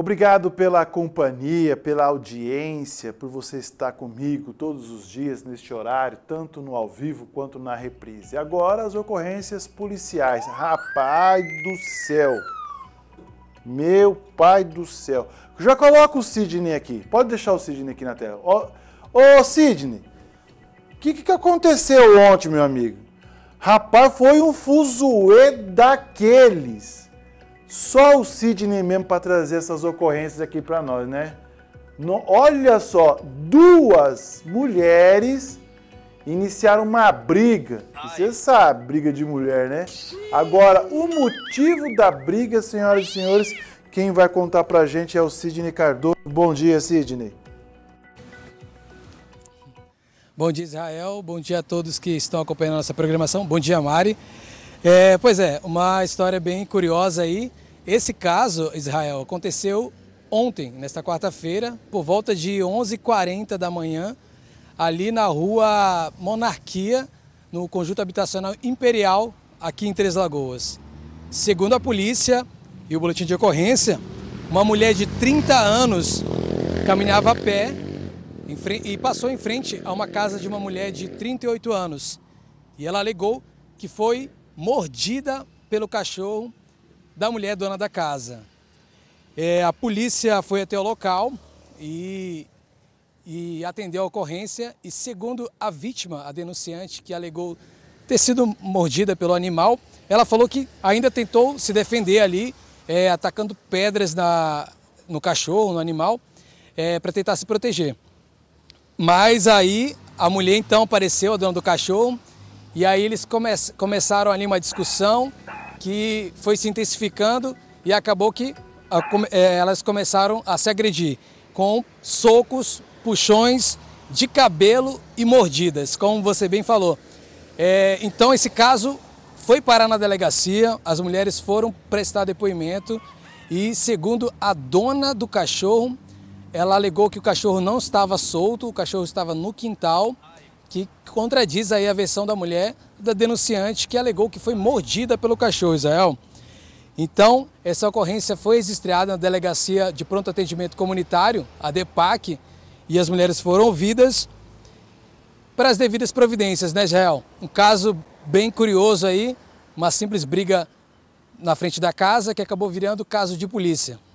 Obrigado pela companhia, pela audiência, por você estar comigo todos os dias neste horário, tanto no ao vivo quanto na reprise. Agora as ocorrências policiais. Rapaz do céu! Meu pai do céu! Já coloca o Sidney aqui. Pode deixar o Sidney aqui na tela. Ô, Sidney! O que, que aconteceu ontem, meu amigo? Rapaz, foi um fuzuê daqueles. Só o Sidney mesmo para trazer essas ocorrências aqui para nós, né? No, olha só, duas mulheres iniciaram uma briga. você sabe, briga de mulher, né? Agora, o motivo da briga, senhoras e senhores, quem vai contar a gente é o Sidney Cardoso. Bom dia, Sidney. Bom dia, Israel. Bom dia a todos que estão acompanhando a nossa programação. Bom dia, Mari. É, pois é, uma história bem curiosa aí. Esse caso, Israel, aconteceu ontem, nesta quarta-feira, por volta de 11h40 da manhã, ali na rua Monarquia, no conjunto habitacional Imperial, aqui em Três Lagoas. Segundo a polícia e o boletim de ocorrência, uma mulher de 30 anos caminhava a pé e passou em frente a uma casa de uma mulher de 38 anos. E ela alegou que foi mordida pelo cachorro da mulher dona da casa. É, a polícia foi até o local e, e atendeu a ocorrência e, segundo a vítima, a denunciante, que alegou ter sido mordida pelo animal, ela falou que ainda tentou se defender ali, é, atacando pedras na, no cachorro, no animal, é, para tentar se proteger. Mas aí a mulher então apareceu, a dona do cachorro, e aí eles come começaram ali uma discussão que foi se intensificando e acabou que é, elas começaram a se agredir com socos, puxões de cabelo e mordidas, como você bem falou. É, então, esse caso foi parar na delegacia, as mulheres foram prestar depoimento e, segundo a dona do cachorro, ela alegou que o cachorro não estava solto, o cachorro estava no quintal, que contradiz aí a versão da mulher da denunciante que alegou que foi mordida pelo cachorro, Israel. Então, essa ocorrência foi registrada na Delegacia de Pronto Atendimento Comunitário, a DEPAC, e as mulheres foram ouvidas para as devidas providências, né, Israel? Um caso bem curioso aí, uma simples briga na frente da casa que acabou virando caso de polícia.